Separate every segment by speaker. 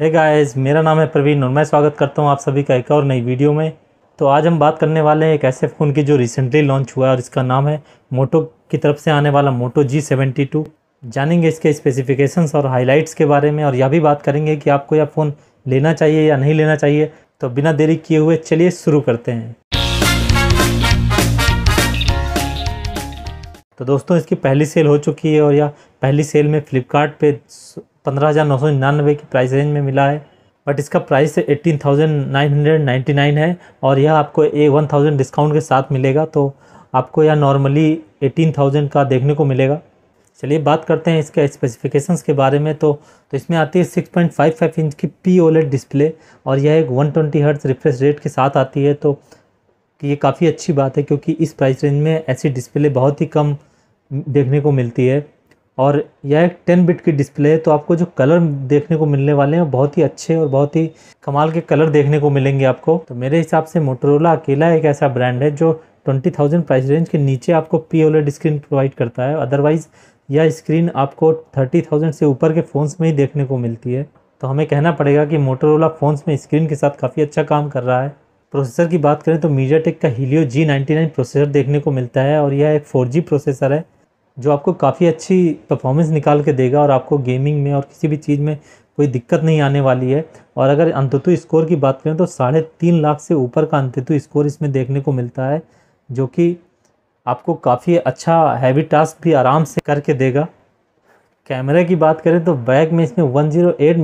Speaker 1: है hey guys मेरा नाम है प्रवीण और मैं स्वागत करता हूँ आप सभी का एक और नई वीडियो में तो आज हम बात करने वाले हैं एक ऐसे फ़ोन की जो रिसेंटली लॉन्च हुआ है और इसका नाम है मोटो की तरफ से आने वाला मोटो जी सेवेंटी टू जानेंगे इसके स्पेसिफिकेशंस और हाईलाइट्स के बारे में और यह भी बात करेंगे कि आपको यह फ़ोन लेना चाहिए या नहीं लेना चाहिए तो बिना देरी किए हुए चलिए शुरू करते हैं तो दोस्तों इसकी पहली सेल हो चुकी है और यह पहली सेल में फ्लिपकार्ट पंद्रह हज़ार नौ सौ निन्यानवे की प्राइस रेंज में मिला है बट इसका price eighteen thousand nine hundred ninety nine है और यह आपको ए वन थाउजेंड डिस्काउंट के साथ मिलेगा तो आपको यह नॉर्मली एटीन थाउजेंड का देखने को मिलेगा चलिए बात करते हैं इसके स्पेसिफिकेशंस के बारे में तो तो इसमें आती है 6.55 इंच की पी ओलेट डिस्प्ले और यह एक 120 ट्वेंटी हर्ट्स रिफ्रेश रेट के साथ आती है तो ये काफ़ी अच्छी बात है क्योंकि इस प्राइस रेंज में ऐसी डिस्प्ले बहुत ही कम देखने को मिलती है और यह एक टेन बिट की डिस्प्ले है तो आपको जो कलर देखने को मिलने वाले हैं बहुत ही अच्छे और बहुत ही कमाल के कलर देखने को मिलेंगे आपको तो मेरे हिसाब से मोटरोला अकेला एक ऐसा ब्रांड है जो ट्वेंटी थाउजेंड प्राइस रेंज के नीचे आपको पी ओलेड स्क्रीन प्रोवाइड करता है अदरवाइज़ यह स्क्रीन आपको थर्टी थाउजेंड से ऊपर के फ़ोन्स में ही देखने को मिलती है तो हमें कहना पड़ेगा कि मोटरोला फ़ोन्स में स्क्रीन के साथ काफ़ी अच्छा काम कर रहा है प्रोसेसर की बात करें तो मीडिया का Helio G ninety nine processor देखने को मिलता है और यह एक फोर जी प्रोसेसर है जो आपको काफ़ी अच्छी परफॉर्मेंस निकाल के देगा और आपको गेमिंग में और किसी भी चीज़ में कोई दिक्कत नहीं आने वाली है और अगर अंततु स्कोर की बात करें तो साढ़े तीन लाख से ऊपर का अंततु स्कोर इसमें देखने को मिलता है जो कि आपको काफ़ी अच्छा हैवी टास्क भी आराम से करके देगा कैमरे की बात करें तो बैक में इसमें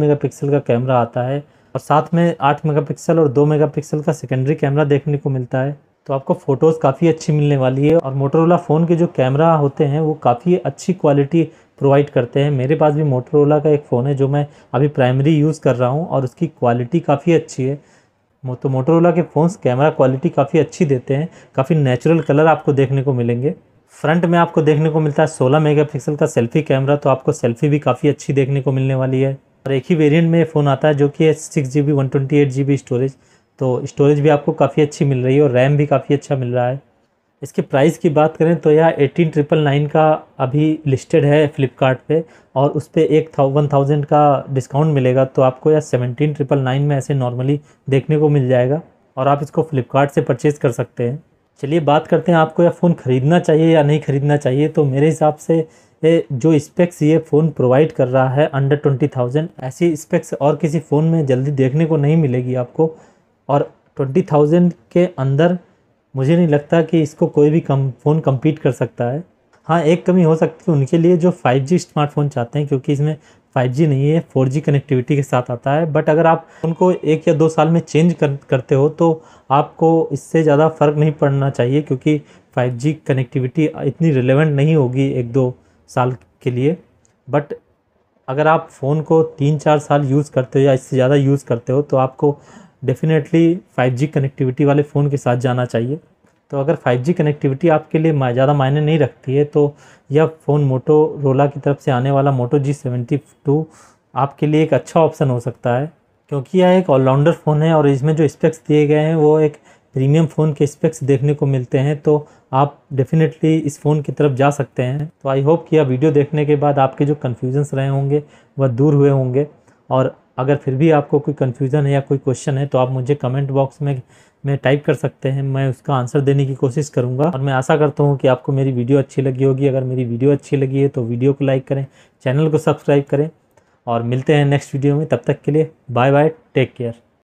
Speaker 1: मेगा पिक्सल का कैमरा आता है और साथ में मेगा पिक्सल और मेगा पिक्सल का सेकेंडरी कैमरा देखने को मिलता है तो आपको फ़ोटोज़ काफ़ी अच्छी मिलने वाली है और मोटरोला फ़ोन के जो कैमरा होते हैं वो काफ़ी अच्छी क्वालिटी प्रोवाइड करते हैं मेरे पास भी मोटरोला का एक फ़ोन है जो मैं अभी प्राइमरी यूज़ कर रहा हूँ और उसकी क्वालिटी काफ़ी अच्छी है तो मोटरोला के फ़ोन्स कैमरा क्वालिटी काफ़ी अच्छी देते हैं काफ़ी नेचुरल कलर आपको देखने को मिलेंगे फ्रंट में आपको देखने को मिलता है 16 मेगापिक्सल का सेल्फी कैमरा तो आपको सेल्फी भी काफ़ी अच्छी देखने को मिलने वाली है और एक ही वेरिएंट में फ़ोन आता है जो कि है six G B one twenty eight G B storage तो स्टोरेज भी आपको काफ़ी अच्छी मिल रही है और रैम भी काफ़ी अच्छा मिल रहा है इसके प्राइस की बात करें तो यह एटीन ट्रिपल नाइन का अभी लिस्टेड है फ्लिपकार्ट पे और उस पर एक था वन थाउजेंड का डिस्काउंट मिलेगा तो आपको यह सेवनटीन ट्रिपल नाइन में ऐसे नॉर्मली देखने को मिल जाएगा और आप इसको फ्लिपकार्ट से परचेज़ कर सकते हैं चलिए बात करते हैं आपको यह फ़ोन ख़रीदना चाहिए या नहीं ख़रीदना चाहिए तो मेरे हिसाब से ये जो स्पेक्स ये फ़ोन प्रोवाइड कर रहा है अंडर ट्वेंटी थाउजेंड ऐसी स्पेक्स और किसी फ़ोन में जल्दी देखने को नहीं मिलेगी आपको और ट्वेंटी थाउजेंड के अंदर मुझे नहीं लगता कि इसको कोई भी कम फ़ोन कम्पीट कर सकता है हाँ एक कमी हो सकती है उनके लिए जो फाइव जी स्मार्टफोन चाहते हैं क्योंकि इसमें फ़ाइव जी नहीं है फ़ोर जी कनेक्टिविटी के साथ आता है बट अगर आप उनको एक या दो साल में चेंज कर, करते हो तो आपको इससे ज़्यादा फ़र्क नहीं पड़ना चाहिए क्योंकि फाइव जी कनेक्टिविटी इतनी रिलेवेंट नहीं होगी एक दो साल के लिए बट अगर आप फ़ोन को तीन चार साल यूज़ करते हो या इससे ज़्यादा यूज़ करते हो तो आपको डेफिनेटली 5G कनेक्टिविटी वाले फ़ोन के साथ जाना चाहिए तो अगर 5G कनेक्टिविटी आपके लिए ज़्यादा मायने नहीं रखती है तो यह फ़ोन मोटो रोला की तरफ से आने वाला मोटो जी सेवेंटी टू आपके लिए एक अच्छा ऑप्शन हो सकता है क्योंकि यह एक ऑलराउंडर फ़ोन है और इसमें जो स्पेक्स दिए गए हैं वो एक प्रीमियम फ़ोन के स्पेक्स देखने को मिलते हैं तो आप डेफिनेटली इस फ़ोन की तरफ जा सकते हैं तो आई होप कि यह वीडियो देखने के बाद आपके जो कन्फ्यूजन्स रहे होंगे वह दूर हुए होंगे और अगर फिर भी आपको कोई कन्फ्यूज़न है या कोई क्वेश्चन है तो आप मुझे कमेंट बॉक्स में में टाइप कर सकते हैं मैं उसका आंसर देने की कोशिश करूंगा और मैं आशा करता हूं कि आपको मेरी वीडियो अच्छी लगी होगी अगर मेरी वीडियो अच्छी लगी है तो वीडियो को लाइक करें चैनल को सब्सक्राइब करें और मिलते हैं नेक्स्ट वीडियो में तब तक के लिए बाय बाय टेक केयर